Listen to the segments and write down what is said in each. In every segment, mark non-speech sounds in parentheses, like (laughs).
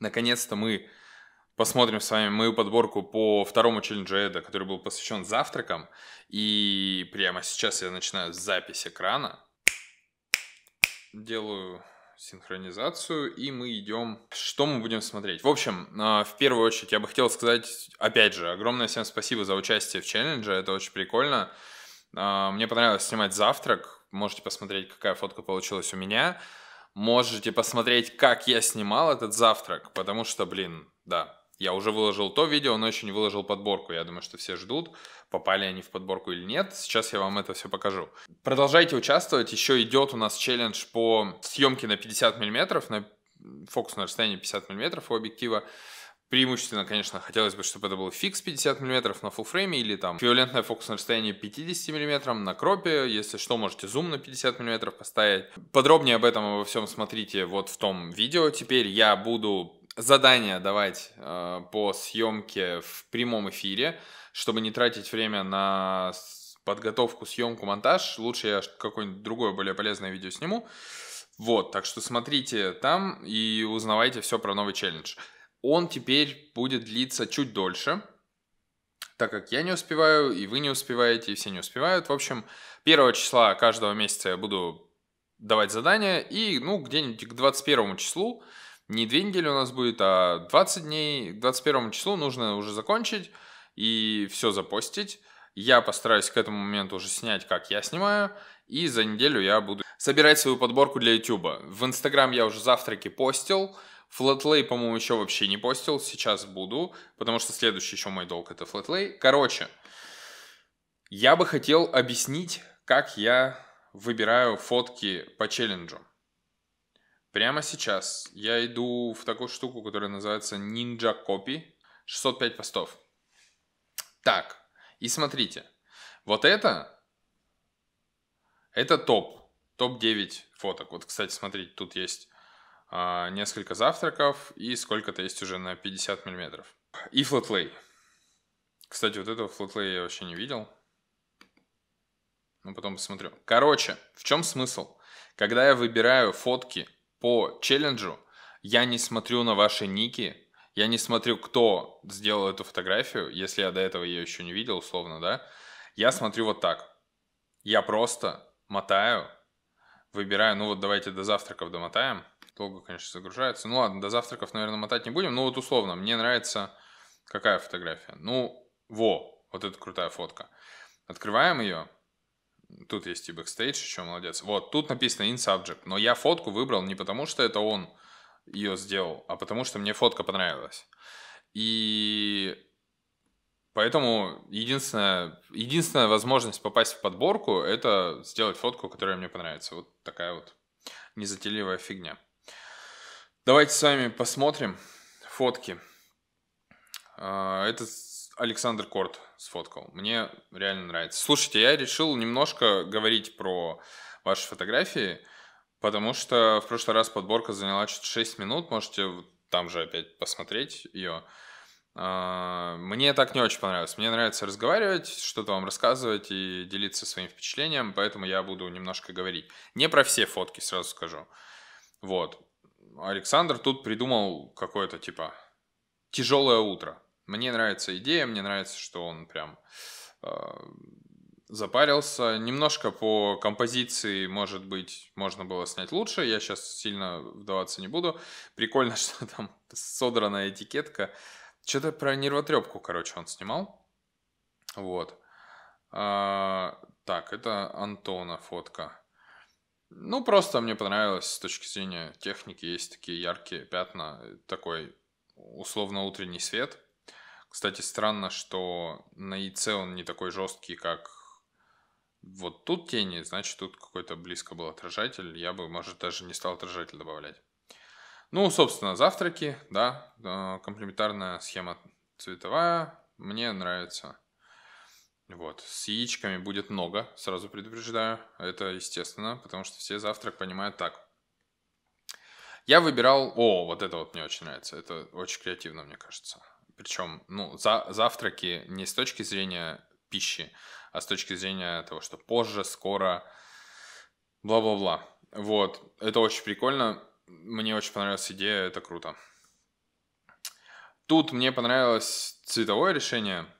Наконец-то мы посмотрим с вами мою подборку по второму челленджу Эда, который был посвящен завтракам. И прямо сейчас я начинаю запись экрана. Делаю синхронизацию, и мы идем... Что мы будем смотреть? В общем, а, в первую очередь я бы хотел сказать, опять же, огромное всем спасибо за участие в челлендже, это очень прикольно. А, мне понравилось снимать завтрак, можете посмотреть, какая фотка получилась у меня можете посмотреть, как я снимал этот завтрак, потому что, блин, да, я уже выложил то видео, но еще не выложил подборку. Я думаю, что все ждут, попали они в подборку или нет. Сейчас я вам это все покажу. Продолжайте участвовать. Еще идет у нас челлендж по съемке на 50 миллиметров, на фокусное расстояние 50 миллиметров у объектива. Преимущественно, конечно, хотелось бы, чтобы это был фикс 50 мм на фулфрейме или там эквивалентная фокусное расстояние 50 мм на кропе. Если что, можете зум на 50 мм поставить. Подробнее об этом обо всем смотрите вот в том видео. Теперь я буду задания давать э, по съемке в прямом эфире, чтобы не тратить время на подготовку, съемку, монтаж. Лучше я какое-нибудь другое более полезное видео сниму. Вот, так что смотрите там и узнавайте все про новый челлендж. Он теперь будет длиться чуть дольше, так как я не успеваю, и вы не успеваете, и все не успевают. В общем, первого числа каждого месяца я буду давать задания, и, ну, где-нибудь к 21 числу, не две недели у нас будет, а 20 дней, к 21 числу нужно уже закончить и все запостить. Я постараюсь к этому моменту уже снять, как я снимаю, и за неделю я буду собирать свою подборку для YouTube. В Instagram я уже завтраки постил, Флатлей, по-моему, еще вообще не постил. Сейчас буду, потому что следующий еще мой долг это флатлей. Короче, я бы хотел объяснить, как я выбираю фотки по челленджу. Прямо сейчас я иду в такую штуку, которая называется Ninja Copy. 605 постов. Так, и смотрите. Вот это, это топ. Топ-9 фоток. Вот, кстати, смотрите, тут есть а, несколько завтраков и сколько-то есть уже на 50 миллиметров. И флотлей. Кстати, вот этого флотлея я вообще не видел. Ну, потом посмотрю. Короче, в чем смысл? Когда я выбираю фотки по челленджу, я не смотрю на ваши ники, я не смотрю, кто сделал эту фотографию, если я до этого ее еще не видел, условно, да. Я смотрю вот так. Я просто мотаю, выбираю, ну вот давайте до завтраков домотаем – долго, конечно, загружается. Ну ладно, до завтраков, наверное, мотать не будем. Ну вот условно, мне нравится какая фотография. Ну, во, вот эта крутая фотка. Открываем ее. Тут есть и бэкстейдж, еще молодец. Вот, тут написано in subject. Но я фотку выбрал не потому, что это он ее сделал, а потому, что мне фотка понравилась. И Поэтому единственная, единственная возможность попасть в подборку – это сделать фотку, которая мне понравится. Вот такая вот незатейливая фигня. Давайте с вами посмотрим фотки. А, это Александр Корт сфоткал. Мне реально нравится. Слушайте, я решил немножко говорить про ваши фотографии, потому что в прошлый раз подборка заняла чуть 6 минут. Можете там же опять посмотреть ее. А, мне так не очень понравилось. Мне нравится разговаривать, что-то вам рассказывать и делиться своим впечатлением, поэтому я буду немножко говорить. Не про все фотки, сразу скажу. Вот. Александр тут придумал какое-то типа тяжелое утро. Мне нравится идея, мне нравится, что он прям э, запарился. Немножко по композиции, может быть, можно было снять лучше. Я сейчас сильно вдаваться не буду. Прикольно, (laughs) что там содранная этикетка. Что-то про нервотрепку, короче, он снимал. Вот. А, так, это Антона фотка. Ну, просто мне понравилось с точки зрения техники. Есть такие яркие пятна, э, такой условно утренний свет. Кстати, странно, что на яйце он не такой жесткий, как вот тут тени, значит, тут какой-то близко был отражатель. Я бы, может, даже не стал отражатель добавлять. Ну, собственно, завтраки, да, э, комплементарная схема цветовая, мне нравится. Вот, с яичками будет много, сразу предупреждаю, это естественно, потому что все завтрак понимают так. Я выбирал, о, вот это вот мне очень нравится, это очень креативно, мне кажется. Причем, ну, за, завтраки не с точки зрения пищи, а с точки зрения того, что позже, скоро, бла-бла-бла. Вот, это очень прикольно, мне очень понравилась идея, это круто. Тут мне понравилось цветовое решение –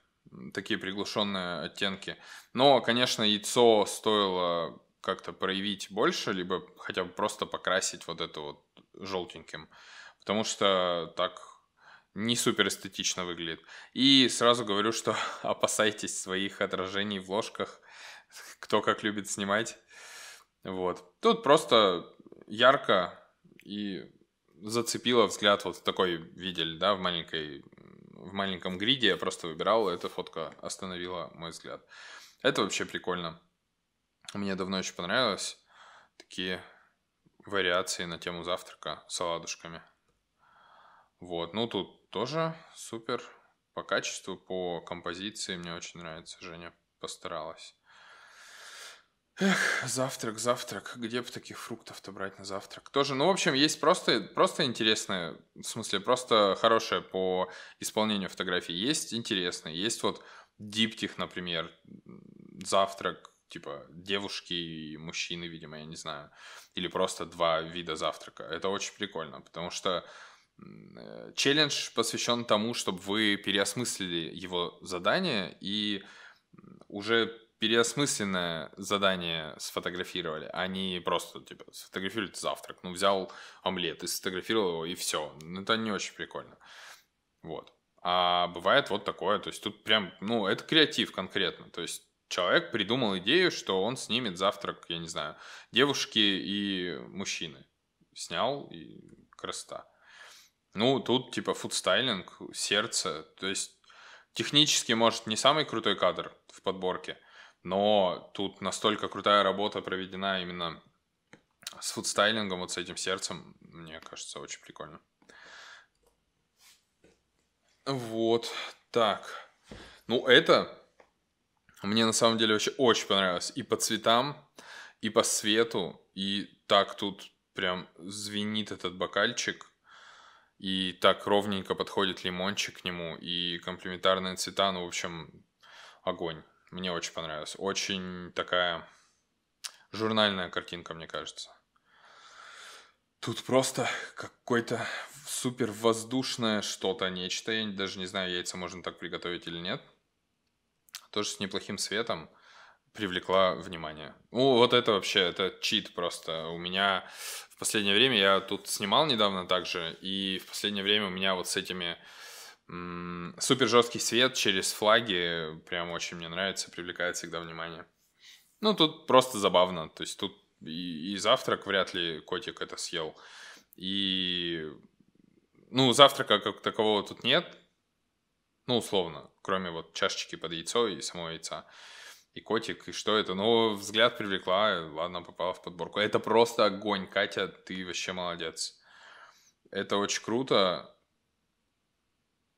такие приглушенные оттенки. Но, конечно, яйцо стоило как-то проявить больше, либо хотя бы просто покрасить вот это вот желтеньким. Потому что так не супер эстетично выглядит. И сразу говорю, что (laughs) опасайтесь своих отражений в ложках, (laughs) кто как любит снимать. Вот. Тут просто ярко и зацепило взгляд вот в такой видели, да, в маленькой в маленьком гриде я просто выбирал, и эта фотка остановила мой взгляд. Это вообще прикольно. Мне давно еще понравилось такие вариации на тему завтрака с оладушками. Вот, ну тут тоже супер по качеству, по композиции мне очень нравится. Женя постаралась. Эх, завтрак, завтрак. Где бы таких фруктов-то брать на завтрак? Тоже, ну, в общем, есть просто, просто интересные, в смысле, просто хорошее по исполнению фотографий. Есть интересные, есть вот диптих, например, завтрак, типа, девушки и мужчины, видимо, я не знаю. Или просто два вида завтрака. Это очень прикольно, потому что э, челлендж посвящен тому, чтобы вы переосмыслили его задание и уже переосмысленное задание сфотографировали, они а просто, типа, сфотографировали завтрак, ну, взял омлет и сфотографировал его, и все. Ну, это не очень прикольно. Вот. А бывает вот такое, то есть тут прям, ну, это креатив конкретно, то есть человек придумал идею, что он снимет завтрак, я не знаю, девушки и мужчины. Снял и красота. Ну, тут типа фудстайлинг, сердце, то есть технически, может, не самый крутой кадр в подборке – но тут настолько крутая работа проведена именно с фудстайлингом, вот с этим сердцем, мне кажется, очень прикольно. Вот так. Ну, это мне на самом деле вообще очень понравилось. И по цветам, и по свету, и так тут прям звенит этот бокальчик. И так ровненько подходит лимончик к нему, и комплементарные цвета, ну, в общем, огонь. Мне очень понравилось. Очень такая журнальная картинка, мне кажется. Тут просто какой то супер воздушное что-то, нечто. Я даже не знаю, яйца можно так приготовить или нет. Тоже с неплохим светом привлекла внимание. Ну, вот это вообще, это чит просто. У меня в последнее время, я тут снимал недавно также, и в последнее время у меня вот с этими Супер жесткий свет через флаги прям очень мне нравится, привлекает всегда внимание. Ну, тут просто забавно. То есть тут и, и завтрак вряд ли котик это съел. И, ну, завтрака как такового тут нет. Ну, условно, кроме вот чашечки под яйцо и самого яйца. И котик, и что это? Ну, взгляд привлекла, ладно, попала в подборку. Это просто огонь, Катя, ты вообще молодец. Это очень круто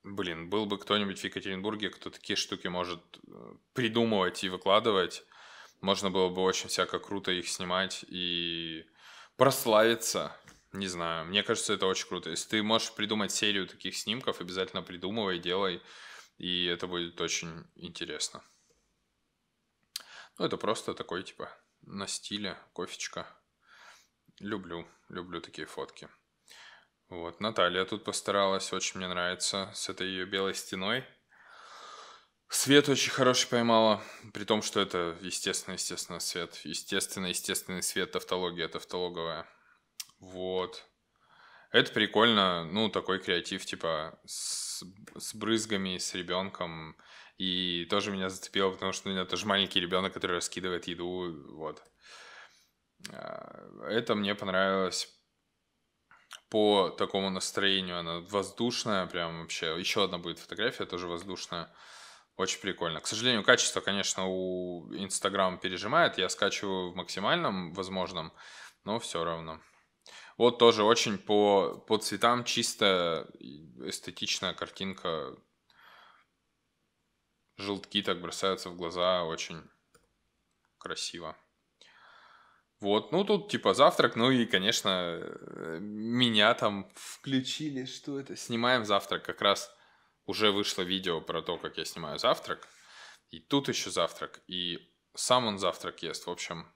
блин, был бы кто-нибудь в Екатеринбурге, кто такие штуки может э, придумывать и выкладывать, можно было бы очень всяко круто их снимать и прославиться. Не знаю, мне кажется, это очень круто. Если ты можешь придумать серию таких снимков, обязательно придумывай, делай, и это будет очень интересно. Ну, это просто такой, типа, на стиле кофечка. Люблю, люблю такие фотки. Вот, Наталья тут постаралась, очень мне нравится, с этой ее белой стеной. Свет очень хороший поймала, при том, что это естественно, естественно, свет. Естественно, естественный свет, тавтология, тавтологовая. Вот. Это прикольно, ну, такой креатив, типа, с, с брызгами, с ребенком. И тоже меня зацепило, потому что у меня тоже маленький ребенок, который раскидывает еду, вот. А, это мне понравилось по такому настроению. Она воздушная, прям вообще. Еще одна будет фотография, тоже воздушная. Очень прикольно. К сожалению, качество, конечно, у Инстаграма пережимает. Я скачиваю в максимальном возможном, но все равно. Вот тоже очень по, по цветам чисто эстетичная картинка. Желтки так бросаются в глаза, очень красиво. Вот, ну тут типа завтрак, ну и, конечно, меня там включили, что это, снимаем завтрак, как раз уже вышло видео про то, как я снимаю завтрак, и тут еще завтрак, и сам он завтрак ест, в общем,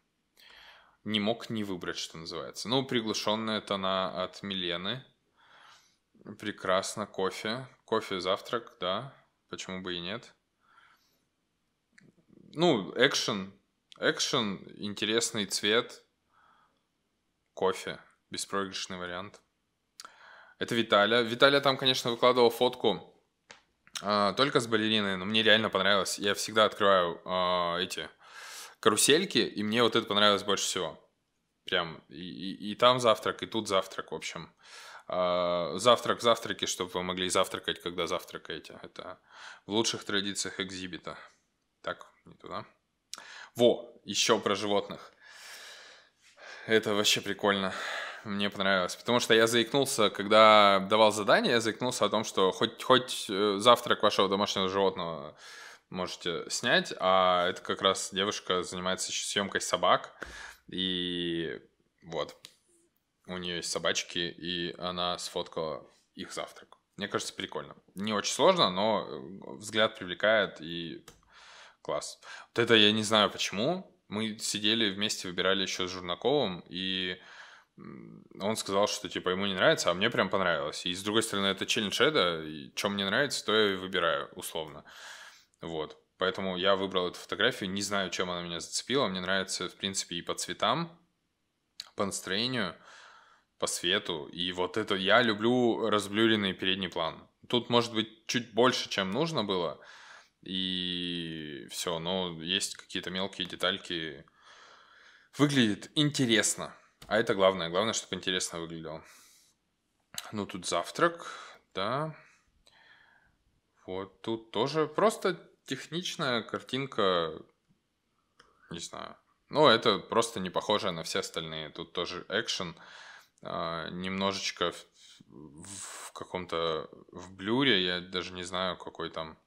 не мог не выбрать, что называется. Ну, приглашенная тона от Милены, прекрасно, кофе, кофе, завтрак, да, почему бы и нет. Ну, экшен, Экшен, интересный цвет, кофе, беспроигрышный вариант. Это Виталия. Виталия там, конечно, выкладывал фотку э, только с балериной, но мне реально понравилось. Я всегда открываю э, эти карусельки, и мне вот это понравилось больше всего. Прям и, и, и там завтрак, и тут завтрак, в общем. Э, завтрак в завтраке, чтобы вы могли завтракать, когда завтракаете. Это в лучших традициях экзибита. Так, не туда. Во, еще про животных. Это вообще прикольно. Мне понравилось. Потому что я заикнулся, когда давал задание, я заикнулся о том, что хоть, хоть э, завтрак вашего домашнего животного можете снять, а это как раз девушка занимается съемкой собак. И вот, у нее есть собачки, и она сфоткала их завтрак. Мне кажется, прикольно. Не очень сложно, но э, взгляд привлекает и класс. Вот это я не знаю почему. Мы сидели вместе, выбирали еще с Журнаковым, и он сказал, что типа ему не нравится, а мне прям понравилось. И с другой стороны, это челлендж Эда, и чем мне нравится, то я и выбираю, условно. Вот. Поэтому я выбрал эту фотографию, не знаю, чем она меня зацепила. Мне нравится, в принципе, и по цветам, по настроению, по свету. И вот это я люблю разблюренный передний план. Тут может быть чуть больше, чем нужно было – и все, но есть какие-то мелкие детальки. Выглядит интересно. А это главное. Главное, чтобы интересно выглядело. Ну, тут завтрак, да. Вот тут тоже просто техничная картинка, не знаю. Ну, это просто не похоже на все остальные. Тут тоже экшен а, немножечко в каком-то в блюре, я даже не знаю, какой там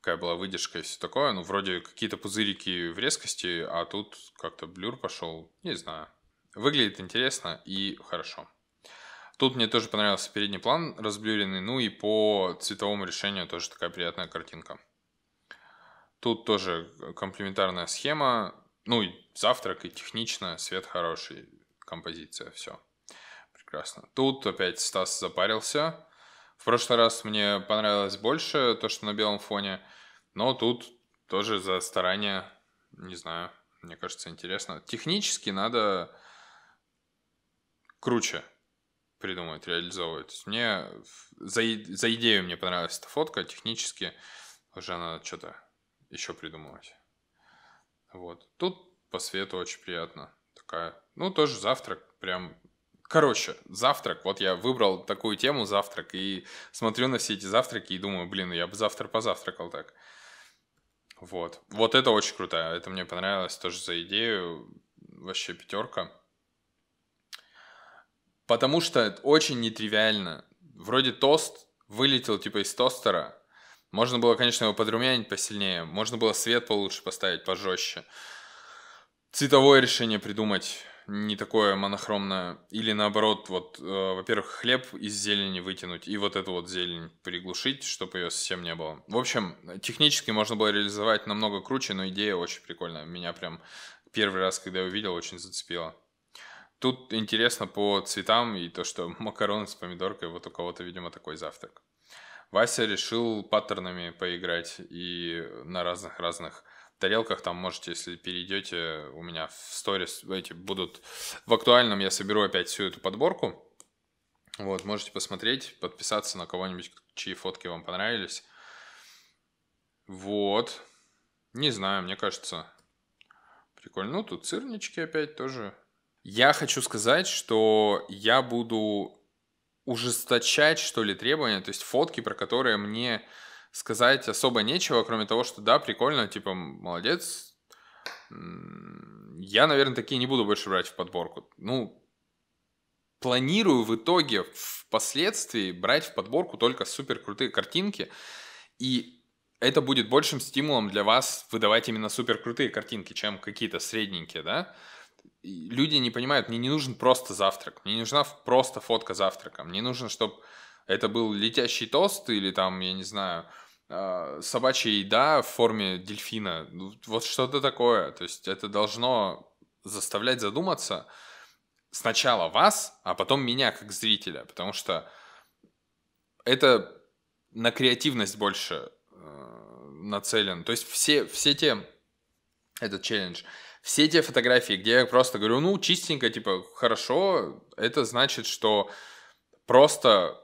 какая была выдержка и все такое. Ну, вроде какие-то пузырики в резкости, а тут как-то блюр пошел. Не знаю. Выглядит интересно и хорошо. Тут мне тоже понравился передний план разблюренный, ну и по цветовому решению тоже такая приятная картинка. Тут тоже комплементарная схема, ну и завтрак, и технично, свет хороший, композиция, все. Прекрасно. Тут опять Стас запарился, в прошлый раз мне понравилось больше то, что на белом фоне, но тут тоже за старание, не знаю, мне кажется, интересно. Технически надо круче придумывать, реализовывать. Мне за, за идею мне понравилась эта фотка, технически уже надо что-то еще придумывать. Вот. Тут по свету очень приятно. Такая, ну, тоже завтрак, прям Короче, завтрак. Вот я выбрал такую тему завтрак и смотрю на все эти завтраки и думаю, блин, я бы завтра позавтракал так. Вот. Вот это очень круто. Это мне понравилось тоже за идею. Вообще пятерка. Потому что это очень нетривиально. Вроде тост вылетел типа из тостера. Можно было, конечно, его подрумянить посильнее. Можно было свет получше поставить, пожестче. Цветовое решение придумать не такое монохромное. Или наоборот, вот, э, во-первых, хлеб из зелени вытянуть и вот эту вот зелень приглушить, чтобы ее совсем не было. В общем, технически можно было реализовать намного круче, но идея очень прикольная. Меня прям первый раз, когда я увидел, очень зацепило. Тут интересно по цветам и то, что (laughs) макароны с помидоркой, вот у кого-то, видимо, такой завтрак. Вася решил паттернами поиграть и на разных-разных тарелках там можете, если перейдете, у меня в сторис эти будут. В актуальном я соберу опять всю эту подборку. Вот, можете посмотреть, подписаться на кого-нибудь, чьи фотки вам понравились. Вот. Не знаю, мне кажется, прикольно. Ну, тут сырнички опять тоже. Я хочу сказать, что я буду ужесточать, что ли, требования, то есть фотки, про которые мне сказать особо нечего, кроме того, что да, прикольно, типа, молодец. Я, наверное, такие не буду больше брать в подборку. Ну, планирую в итоге впоследствии брать в подборку только супер крутые картинки. И это будет большим стимулом для вас выдавать именно супер крутые картинки, чем какие-то средненькие, да? люди не понимают, мне не нужен просто завтрак, мне не нужна просто фотка завтрака, мне нужно, чтобы это был летящий тост или там, я не знаю, а, собачья еда в форме дельфина. Ну, вот что-то такое. То есть это должно заставлять задуматься сначала вас, а потом меня как зрителя. Потому что это на креативность больше э, нацелен. То есть все, все те... Этот челлендж все те фотографии, где я просто говорю, ну, чистенько, типа, хорошо, это значит, что просто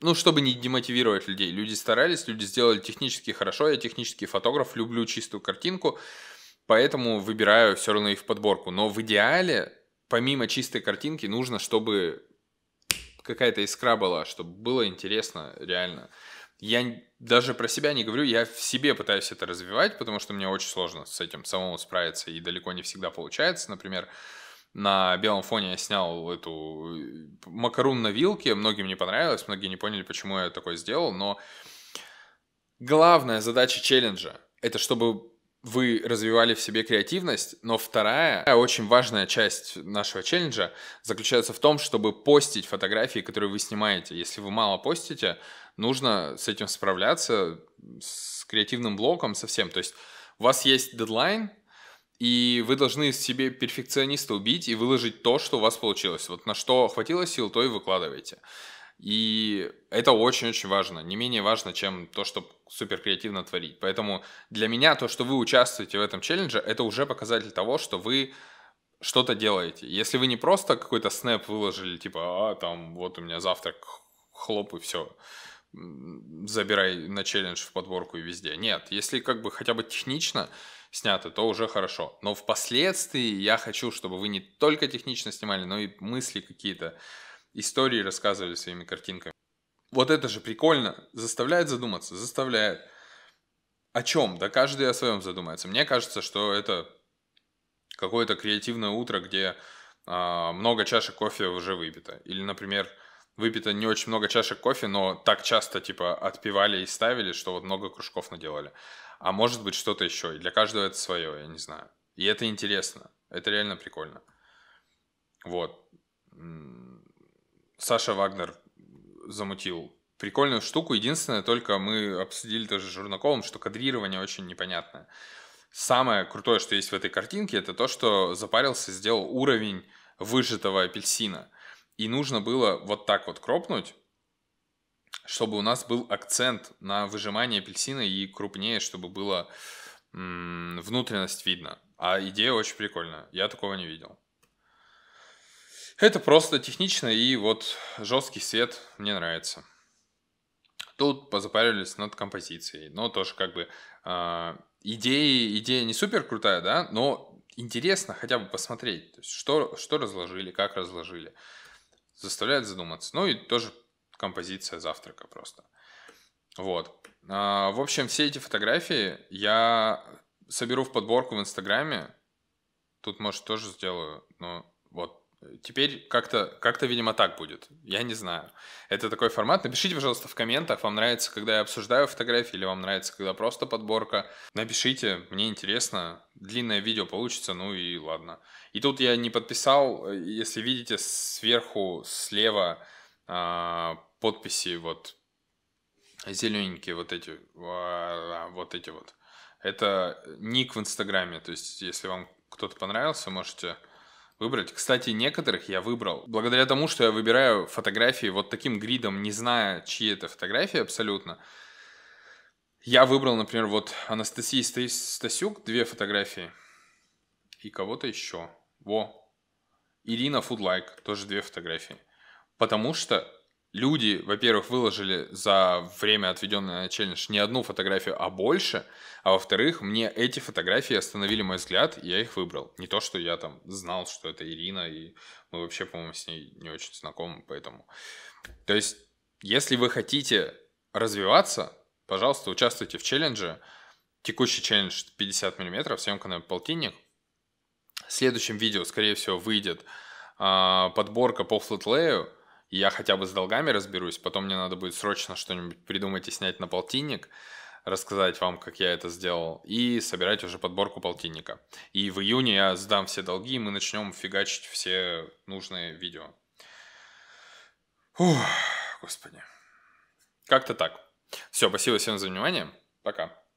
ну, чтобы не демотивировать людей. Люди старались, люди сделали технически хорошо. Я технический фотограф, люблю чистую картинку, поэтому выбираю все равно их в подборку. Но в идеале, помимо чистой картинки, нужно, чтобы какая-то искра была, чтобы было интересно реально. Я даже про себя не говорю, я в себе пытаюсь это развивать, потому что мне очень сложно с этим самому справиться и далеко не всегда получается. Например, на белом фоне я снял эту э, макарун на вилке. Многим не понравилось, многие не поняли, почему я такое сделал, но главная задача челленджа — это чтобы вы развивали в себе креативность, но вторая, очень важная часть нашего челленджа заключается в том, чтобы постить фотографии, которые вы снимаете. Если вы мало постите, нужно с этим справляться, с креативным блоком совсем. То есть у вас есть дедлайн, и вы должны себе перфекциониста убить и выложить то, что у вас получилось. Вот на что хватило сил, то и выкладывайте. И это очень-очень важно, не менее важно, чем то, что супер креативно творить. Поэтому для меня то, что вы участвуете в этом челлендже, это уже показатель того, что вы что-то делаете. Если вы не просто какой-то снэп выложили, типа, а, там, вот у меня завтрак, хлоп и все, забирай на челлендж в подборку и везде. Нет, если как бы хотя бы технично, сняты, то уже хорошо. Но впоследствии я хочу, чтобы вы не только технично снимали, но и мысли какие-то, истории рассказывали своими картинками. Вот это же прикольно, заставляет задуматься, заставляет. О чем? Да каждый о своем задумается. Мне кажется, что это какое-то креативное утро, где э, много чашек кофе уже выпито. Или, например, выпито не очень много чашек кофе, но так часто, типа, отпивали и ставили, что вот много кружков наделали а может быть что-то еще. И для каждого это свое, я не знаю. И это интересно. Это реально прикольно. Вот. Саша Вагнер замутил прикольную штуку. Единственное, только мы обсудили тоже с Журнаковым, что кадрирование очень непонятное. Самое крутое, что есть в этой картинке, это то, что запарился, сделал уровень выжатого апельсина. И нужно было вот так вот кропнуть, чтобы у нас был акцент на выжимание апельсина и крупнее, чтобы было м- внутренность видно. А идея очень прикольная. Я такого не видел. Это просто технично, и вот жесткий свет мне нравится. Тут позапарились над композицией. Но тоже как бы э, идеи, идея не супер крутая, да, но интересно хотя бы посмотреть, что, что разложили, как разложили. Заставляет задуматься. Ну и тоже композиция завтрака просто. Вот. А, в общем, все эти фотографии я соберу в подборку в Инстаграме. Тут, может, тоже сделаю, но вот. Теперь как-то, как-то, видимо, так будет. Я не знаю. Это такой формат. Напишите, пожалуйста, в комментах, вам нравится, когда я обсуждаю фотографии, или вам нравится, когда просто подборка. Напишите, мне интересно. Длинное видео получится, ну и ладно. И тут я не подписал, если видите, сверху слева а, подписи вот зелененькие вот эти, вот эти вот. Это ник в Инстаграме, то есть если вам кто-то понравился, можете выбрать. Кстати, некоторых я выбрал. Благодаря тому, что я выбираю фотографии вот таким гридом, не зная, чьи это фотографии абсолютно, я выбрал, например, вот Анастасии Стасюк, две фотографии, и кого-то еще. Во. Ирина Фудлайк, тоже две фотографии. Потому что люди, во-первых, выложили за время, отведенное на челлендж, не одну фотографию, а больше, а во-вторых, мне эти фотографии остановили мой взгляд, и я их выбрал. Не то, что я там знал, что это Ирина, и мы вообще, по-моему, с ней не очень знакомы, поэтому... То есть, если вы хотите развиваться, пожалуйста, участвуйте в челлендже. Текущий челлендж 50 мм, съемка на полтинник. В следующем видео, скорее всего, выйдет э, подборка по флотлею, я хотя бы с долгами разберусь, потом мне надо будет срочно что-нибудь придумать и снять на полтинник, рассказать вам, как я это сделал, и собирать уже подборку полтинника. И в июне я сдам все долги, и мы начнем фигачить все нужные видео. Фух, господи. Как-то так. Все, спасибо всем за внимание. Пока.